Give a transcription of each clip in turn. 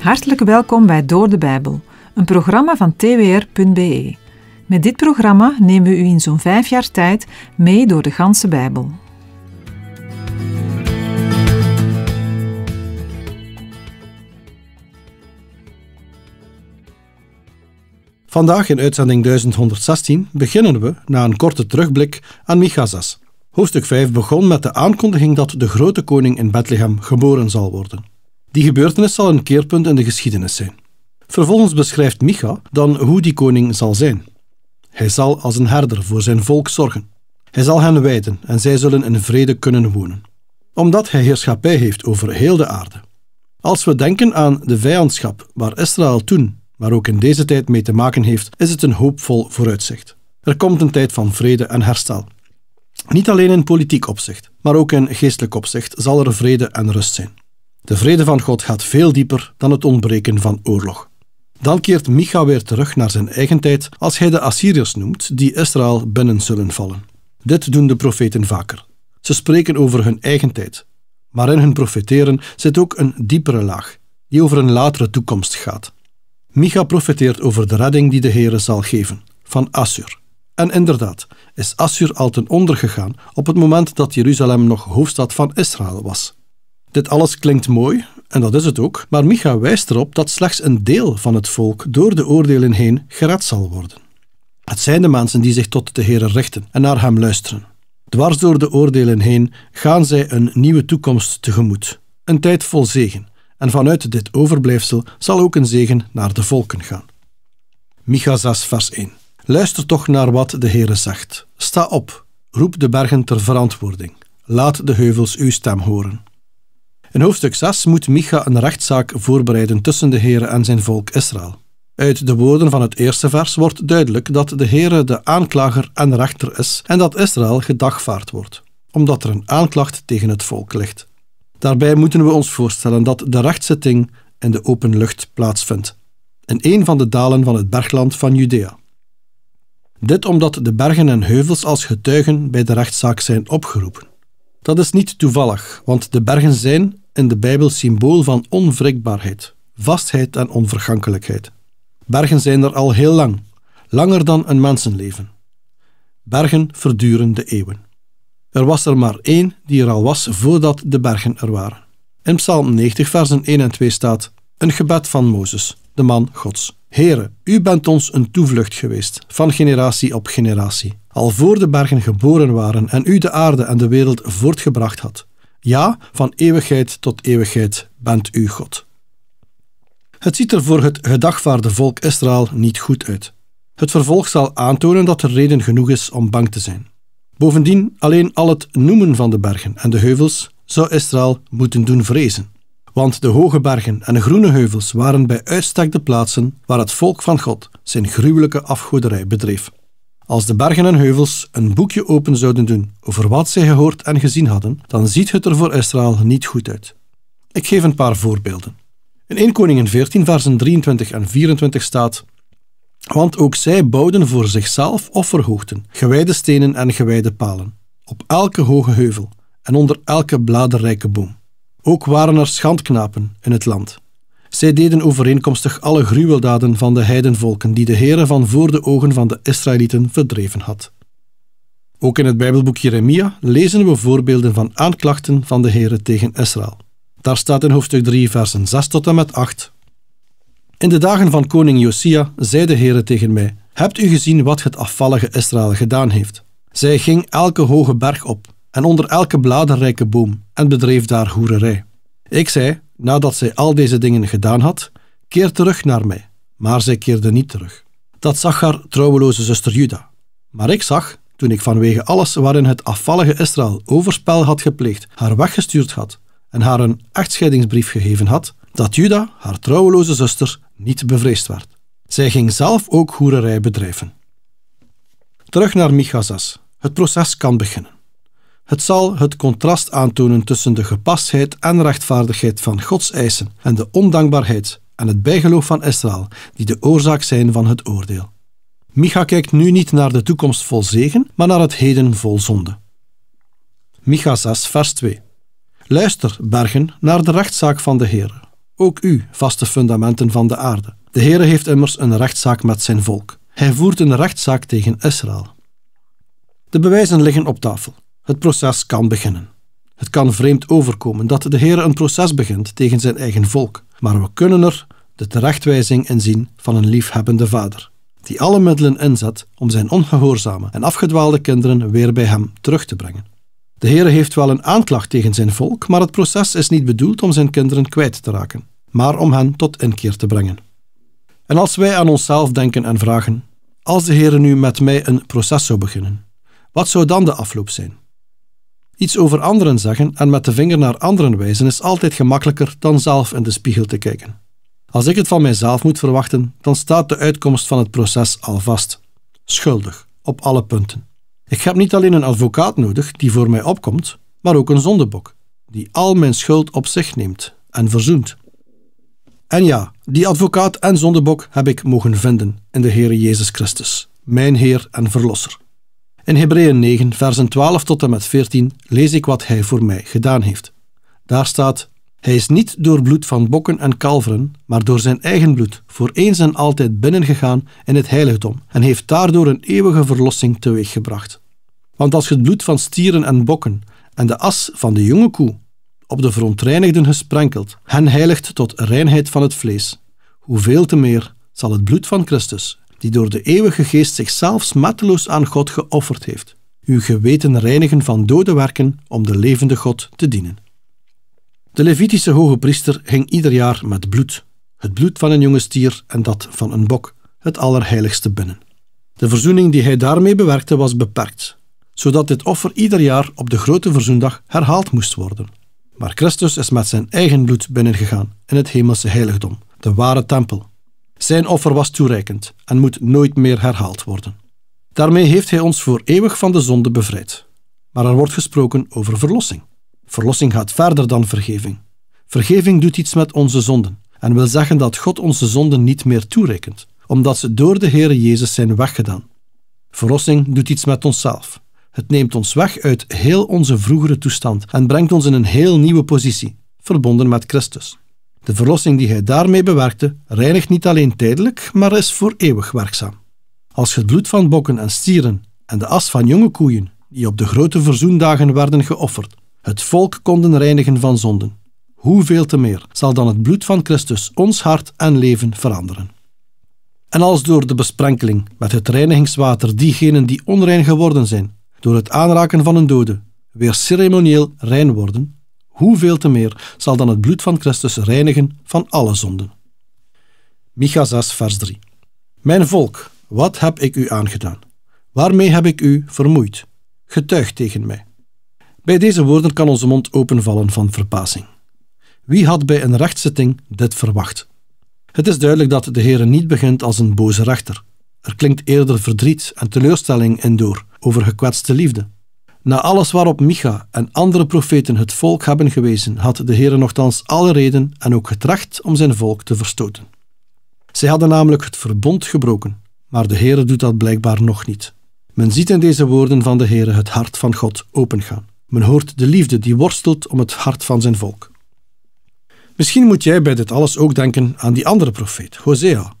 Hartelijk welkom bij Door de Bijbel, een programma van twr.be. Met dit programma nemen we u in zo'n vijf jaar tijd mee door de ganse Bijbel. Vandaag in uitzending 1116 beginnen we, na een korte terugblik, aan Michazas. Hoofdstuk 5 begon met de aankondiging dat de grote koning in Bethlehem geboren zal worden. Die gebeurtenis zal een keerpunt in de geschiedenis zijn. Vervolgens beschrijft Micha dan hoe die koning zal zijn. Hij zal als een herder voor zijn volk zorgen. Hij zal hen wijden en zij zullen in vrede kunnen wonen. Omdat hij heerschappij heeft over heel de aarde. Als we denken aan de vijandschap waar Israël toen, maar ook in deze tijd mee te maken heeft, is het een hoopvol vooruitzicht. Er komt een tijd van vrede en herstel. Niet alleen in politiek opzicht, maar ook in geestelijk opzicht zal er vrede en rust zijn. De vrede van God gaat veel dieper dan het ontbreken van oorlog. Dan keert Micha weer terug naar zijn eigen tijd als hij de Assyriërs noemt die Israël binnen zullen vallen. Dit doen de profeten vaker. Ze spreken over hun eigen tijd. Maar in hun profeteren zit ook een diepere laag, die over een latere toekomst gaat. Micha profeteert over de redding die de Heere zal geven, van Assur. En inderdaad, is Assur al ten onder gegaan op het moment dat Jeruzalem nog hoofdstad van Israël was. Dit alles klinkt mooi, en dat is het ook, maar Micha wijst erop dat slechts een deel van het volk door de oordelen heen gered zal worden. Het zijn de mensen die zich tot de Heer richten en naar Hem luisteren. Dwars door de oordelen heen gaan zij een nieuwe toekomst tegemoet, een tijd vol zegen, en vanuit dit overblijfsel zal ook een zegen naar de volken gaan. Micha 6, vers 1. Luister toch naar wat de Heere zegt. Sta op, roep de bergen ter verantwoording. Laat de heuvels uw stem horen. In hoofdstuk 6 moet Micha een rechtszaak voorbereiden tussen de Heere en zijn volk Israël. Uit de woorden van het eerste vers wordt duidelijk dat de Heere de aanklager en rechter is en dat Israël gedagvaard wordt, omdat er een aanklacht tegen het volk ligt. Daarbij moeten we ons voorstellen dat de rechtszitting in de open lucht plaatsvindt, in een van de dalen van het bergland van Judea. Dit omdat de bergen en heuvels als getuigen bij de rechtszaak zijn opgeroepen. Dat is niet toevallig, want de bergen zijn in de Bijbel symbool van onwrikbaarheid, vastheid en onvergankelijkheid. Bergen zijn er al heel lang, langer dan een mensenleven. Bergen verduren de eeuwen. Er was er maar één die er al was voordat de bergen er waren. In Psalm 90, versen 1 en 2 staat: een gebed van Mozes, de man Gods. Here, u bent ons een toevlucht geweest, van generatie op generatie, al voor de bergen geboren waren en u de aarde en de wereld voortgebracht had. Ja, van eeuwigheid tot eeuwigheid bent u God. Het ziet er voor het gedagvaarde volk Israël niet goed uit. Het vervolg zal aantonen dat er reden genoeg is om bang te zijn. Bovendien, alleen al het noemen van de bergen en de heuvels zou Israël moeten doen vrezen. Want de hoge bergen en de groene heuvels waren bij uitstek de plaatsen waar het volk van God zijn gruwelijke afgoderij bedreef. Als de bergen en heuvels een boekje open zouden doen over wat zij gehoord en gezien hadden, dan ziet het er voor Israël niet goed uit. Ik geef een paar voorbeelden. In 1 Koningen 14, versen 23 en 24 staat: Want ook zij bouwden voor zichzelf offerhoogten, gewijde stenen en gewijde palen, op elke hoge heuvel en onder elke bladerrijke boom. Ook waren er schandknapen in het land. Zij deden overeenkomstig alle gruweldaden van de heidenvolken die de Heere van voor de ogen van de Israëlieten verdreven had. Ook in het Bijbelboek Jeremia lezen we voorbeelden van aanklachten van de Heere tegen Israël. Daar staat in hoofdstuk 3, versen 6 tot en met 8. In de dagen van koning Josia zei de Heere tegen mij: Hebt u gezien wat het afvallige Israël gedaan heeft? Zij ging elke hoge berg op en onder elke bladerrijke boom en bedreef daar hoererij. Ik zei, nadat zij al deze dingen gedaan had, keer terug naar mij, maar zij keerde niet terug. Dat zag haar trouweloze zuster Juda. Maar ik zag, toen ik vanwege alles waarin het afvallige Israël overspel had gepleegd, haar weggestuurd had en haar een echtscheidingsbrief gegeven had, dat Juda, haar trouweloze zuster, niet bevreesd werd. Zij ging zelf ook hoererij bedrijven. Terug naar Micha 6. Het proces kan beginnen. Het zal het contrast aantonen tussen de gepastheid en rechtvaardigheid van Gods eisen en de ondankbaarheid en het bijgeloof van Israël, die de oorzaak zijn van het oordeel. Micha kijkt nu niet naar de toekomst vol zegen, maar naar het heden vol zonde. Micha 6, vers 2. Luister, bergen, naar de rechtszaak van de Heer. Ook u, vaste fundamenten van de aarde. De Heer heeft immers een rechtszaak met zijn volk. Hij voert een rechtszaak tegen Israël. De bewijzen liggen op tafel. Het proces kan beginnen. Het kan vreemd overkomen dat de Heer een proces begint tegen zijn eigen volk, maar we kunnen er de terechtwijzing in zien van een liefhebbende vader, die alle middelen inzet om zijn ongehoorzame en afgedwaalde kinderen weer bij hem terug te brengen. De Heer heeft wel een aanklacht tegen zijn volk, maar het proces is niet bedoeld om zijn kinderen kwijt te raken, maar om hen tot inkeer te brengen. En als wij aan onszelf denken en vragen: Als de Heer nu met mij een proces zou beginnen, wat zou dan de afloop zijn? Iets over anderen zeggen en met de vinger naar anderen wijzen is altijd gemakkelijker dan zelf in de spiegel te kijken. Als ik het van mijzelf moet verwachten, dan staat de uitkomst van het proces al vast. Schuldig, op alle punten. Ik heb niet alleen een advocaat nodig die voor mij opkomt, maar ook een zondebok, die al mijn schuld op zich neemt en verzoent. En ja, die advocaat en zondebok heb ik mogen vinden in de Heer Jezus Christus, mijn Heer en Verlosser. In Hebreeën 9, versen 12 tot en met 14 lees ik wat Hij voor mij gedaan heeft. Daar staat: Hij is niet door bloed van bokken en kalveren, maar door zijn eigen bloed, voor eens en altijd binnengegaan in het heiligdom en heeft daardoor een eeuwige verlossing teweeggebracht. Want als het bloed van stieren en bokken en de as van de jonge koe op de verontreinigden gesprenkeld, hen heiligt tot reinheid van het vlees, hoeveel te meer zal het bloed van Christus, die door de eeuwige geest zichzelf smetteloos aan God geofferd heeft, uw geweten reinigen van dode werken om de levende God te dienen. De Levitische hoge priester ging ieder jaar met bloed, het bloed van een jonge stier en dat van een bok, het allerheiligste binnen. De verzoening die hij daarmee bewerkte was beperkt, zodat dit offer ieder jaar op de grote verzoendag herhaald moest worden. Maar Christus is met zijn eigen bloed binnengegaan in het hemelse heiligdom, de ware tempel, zijn offer was toereikend en moet nooit meer herhaald worden. Daarmee heeft hij ons voor eeuwig van de zonde bevrijd. Maar er wordt gesproken over verlossing. Verlossing gaat verder dan vergeving. Vergeving doet iets met onze zonden en wil zeggen dat God onze zonden niet meer toerekent, omdat ze door de Heere Jezus zijn weggedaan. Verlossing doet iets met onszelf. Het neemt ons weg uit heel onze vroegere toestand en brengt ons in een heel nieuwe positie, verbonden met Christus. De verlossing die hij daarmee bewerkte, reinigt niet alleen tijdelijk, maar is voor eeuwig werkzaam. Als het bloed van bokken en stieren en de as van jonge koeien, die op de grote verzoendagen werden geofferd, het volk konden reinigen van zonden, hoeveel te meer zal dan het bloed van Christus ons hart en leven veranderen. En als door de besprenkeling met het reinigingswater diegenen die onrein geworden zijn, door het aanraken van een dode, weer ceremonieel rein worden, hoeveel te meer zal dan het bloed van Christus reinigen van alle zonden. Micha 6, vers 3. Mijn volk, wat heb ik u aangedaan? Waarmee heb ik u vermoeid? Getuig tegen mij. Bij deze woorden kan onze mond openvallen van verbazing. Wie had bij een rechtszitting dit verwacht? Het is duidelijk dat de Heer niet begint als een boze rechter. Er klinkt eerder verdriet en teleurstelling in door over gekwetste liefde. Na alles waarop Micha en andere profeten het volk hebben gewezen, had de Heer nogthans alle reden en ook getracht om zijn volk te verstoten. Zij hadden namelijk het verbond gebroken, maar de Heer doet dat blijkbaar nog niet. Men ziet in deze woorden van de Heer het hart van God opengaan. Men hoort de liefde die worstelt om het hart van zijn volk. Misschien moet jij bij dit alles ook denken aan die andere profeet, Hosea,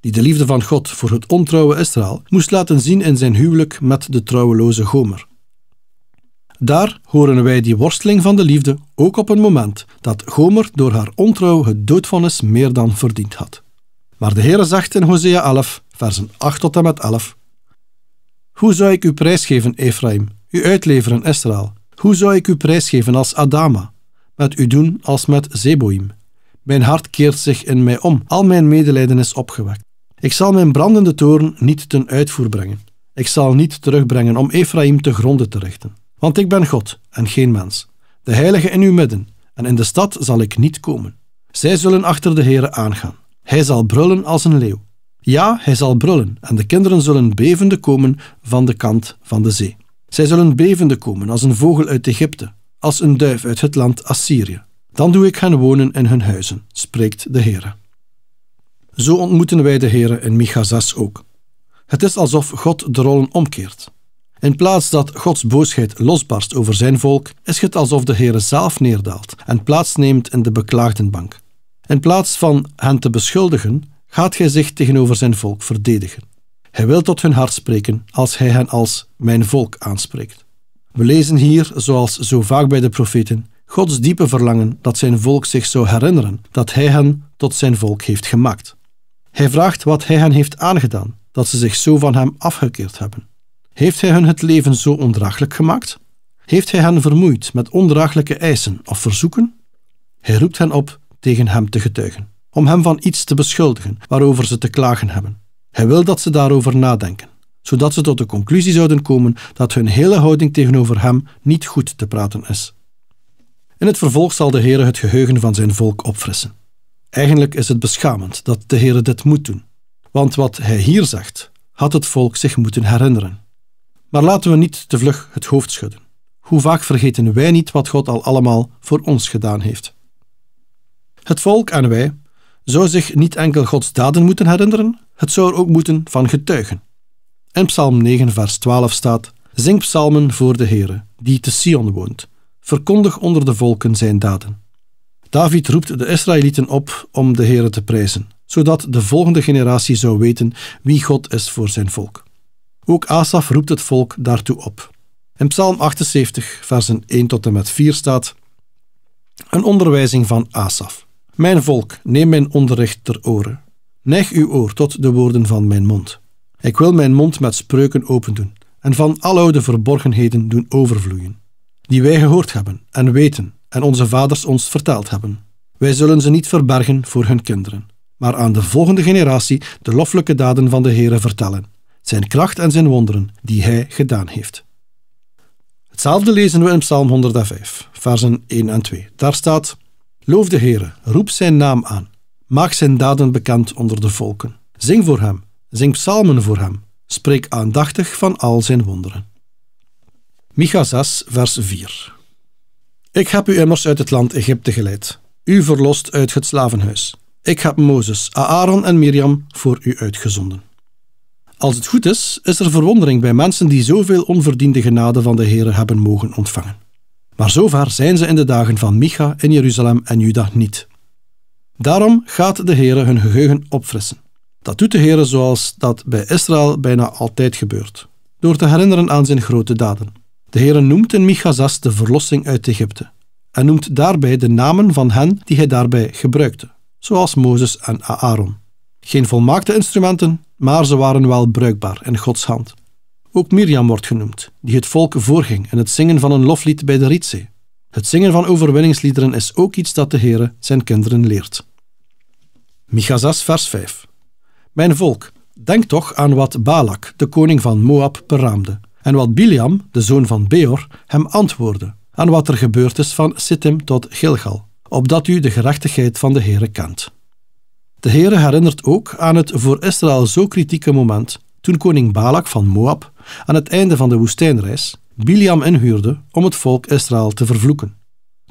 die de liefde van God voor het ontrouwe Israël moest laten zien in zijn huwelijk met de trouweloze Gomer. Daar horen wij die worsteling van de liefde ook op een moment dat Gomer door haar ontrouw het doodvonnis meer dan verdiend had. Maar de Heere zegt in Hosea 11, versen 8 tot en met 11: Hoe zou ik u prijsgeven, Ephraim, u uitleveren, Israël? Hoe zou ik u prijsgeven als Adama, met u doen als met Zeboim? Mijn hart keert zich in mij om, al mijn medelijden is opgewekt. Ik zal mijn brandende toren niet ten uitvoer brengen. Ik zal niet terugbrengen om Ephraim te gronden te richten. Want ik ben God en geen mens, de heilige in uw midden, en in de stad zal ik niet komen. Zij zullen achter de Heere aangaan. Hij zal brullen als een leeuw. Ja, hij zal brullen, en de kinderen zullen bevende komen van de kant van de zee. Zij zullen bevende komen als een vogel uit Egypte, als een duif uit het land Assyrië. Dan doe ik hen wonen in hun huizen, spreekt de Heere. Zo ontmoeten wij de Heere in Micha 6 ook. Het is alsof God de rollen omkeert. In plaats dat Gods boosheid losbarst over zijn volk, is het alsof de Heer zelf neerdaalt en plaatsneemt in de beklaagdenbank. In plaats van hen te beschuldigen, gaat hij zich tegenover zijn volk verdedigen. Hij wil tot hun hart spreken als hij hen als mijn volk aanspreekt. We lezen hier, zoals zo vaak bij de profeten, Gods diepe verlangen dat zijn volk zich zou herinneren dat hij hen tot zijn volk heeft gemaakt. Hij vraagt wat hij hen heeft aangedaan, dat ze zich zo van hem afgekeerd hebben. Heeft hij hun het leven zo ondraaglijk gemaakt? Heeft hij hen vermoeid met ondraaglijke eisen of verzoeken? Hij roept hen op tegen hem te getuigen, om hem van iets te beschuldigen waarover ze te klagen hebben. Hij wil dat ze daarover nadenken, zodat ze tot de conclusie zouden komen dat hun hele houding tegenover hem niet goed te praten is. In het vervolg zal de Heer het geheugen van zijn volk opfrissen. Eigenlijk is het beschamend dat de Heer dit moet doen, want wat hij hier zegt, had het volk zich moeten herinneren. Maar laten we niet te vlug het hoofd schudden. Hoe vaak vergeten wij niet wat God al allemaal voor ons gedaan heeft? Het volk en wij zou zich niet enkel Gods daden moeten herinneren, het zou er ook moeten van getuigen. In Psalm 9, vers 12 staat: Zing psalmen voor de Heere, die te Sion woont. Verkondig onder de volken zijn daden. David roept de Israëlieten op om de Heere te prijzen, zodat de volgende generatie zou weten wie God is voor zijn volk. Ook Asaf roept het volk daartoe op. In Psalm 78, versen 1 tot en met 4 staat: Een onderwijzing van Asaf. Mijn volk, neem mijn onderricht ter oren. Neig uw oor tot de woorden van mijn mond. Ik wil mijn mond met spreuken opendoen en van aloude verborgenheden doen overvloeien, die wij gehoord hebben en weten en onze vaders ons verteld hebben. Wij zullen ze niet verbergen voor hun kinderen, maar aan de volgende generatie de loffelijke daden van de Heere vertellen zijn kracht en zijn wonderen die hij gedaan heeft. Hetzelfde lezen we in Psalm 105, versen 1 en 2. Daar staat: Loof de Heere, roep zijn naam aan. Maak zijn daden bekend onder de volken. Zing voor hem, zing psalmen voor hem. Spreek aandachtig van al zijn wonderen. Micha 6, vers 4. Ik heb u immers uit het land Egypte geleid, u verlost uit het slavenhuis. Ik heb Mozes, Aaron en Miriam voor u uitgezonden. Als het goed is, is er verwondering bij mensen die zoveel onverdiende genade van de Heer hebben mogen ontvangen. Maar zover zijn ze in de dagen van Micha in Jeruzalem en Juda niet. Daarom gaat de Heer hun geheugen opfrissen. Dat doet de Heer zoals dat bij Israël bijna altijd gebeurt, door te herinneren aan zijn grote daden. De Heer noemt in Micha 6 de verlossing uit Egypte en noemt daarbij de namen van hen die hij daarbij gebruikte, zoals Mozes en Aaron. Geen volmaakte instrumenten, maar ze waren wel bruikbaar in Gods hand. Ook Mirjam wordt genoemd, die het volk voorging in het zingen van een loflied bij de Rietzee. Het zingen van overwinningsliederen is ook iets dat de Heere zijn kinderen leert. Micha 6, vers 5. Mijn volk, denk toch aan wat Balak, de koning van Moab, beraamde, en wat Biliam, de zoon van Beor, hem antwoordde, aan wat er gebeurd is van Sittim tot Gilgal, opdat u de gerechtigheid van de Heere kent. De Heere herinnert ook aan het voor Israël zo kritieke moment toen koning Balak van Moab aan het einde van de woestijnreis Biliam inhuurde om het volk Israël te vervloeken.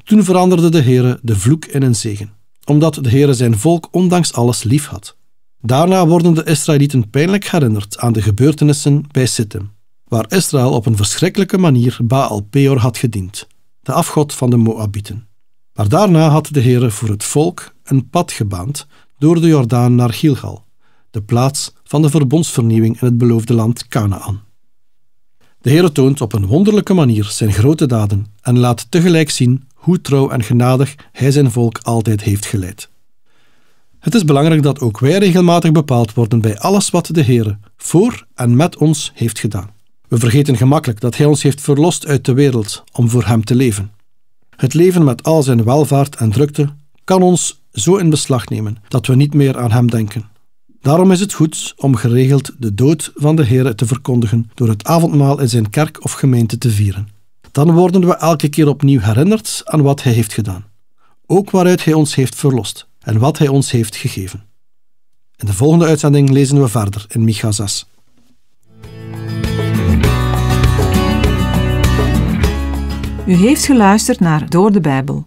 Toen veranderde de Heere de vloek in een zegen, omdat de Heere zijn volk ondanks alles lief had. Daarna worden de Israëlieten pijnlijk herinnerd aan de gebeurtenissen bij Sittim, waar Israël op een verschrikkelijke manier Baal Peor had gediend, de afgod van de Moabieten. Maar daarna had de Heere voor het volk een pad gebaand door de Jordaan naar Gilgal, de plaats van de verbondsvernieuwing in het beloofde land Canaan. De Heer toont op een wonderlijke manier zijn grote daden en laat tegelijk zien hoe trouw en genadig Hij zijn volk altijd heeft geleid. Het is belangrijk dat ook wij regelmatig bepaald worden bij alles wat de Heer voor en met ons heeft gedaan. We vergeten gemakkelijk dat Hij ons heeft verlost uit de wereld om voor Hem te leven. Het leven met al zijn welvaart en drukte kan ons zo in beslag nemen dat we niet meer aan hem denken. Daarom is het goed om geregeld de dood van de Heer te verkondigen door het avondmaal in zijn kerk of gemeente te vieren. Dan worden we elke keer opnieuw herinnerd aan wat Hij heeft gedaan, ook waaruit Hij ons heeft verlost en wat Hij ons heeft gegeven. In de volgende uitzending lezen we verder in Micha 6. U heeft geluisterd naar Door de Bijbel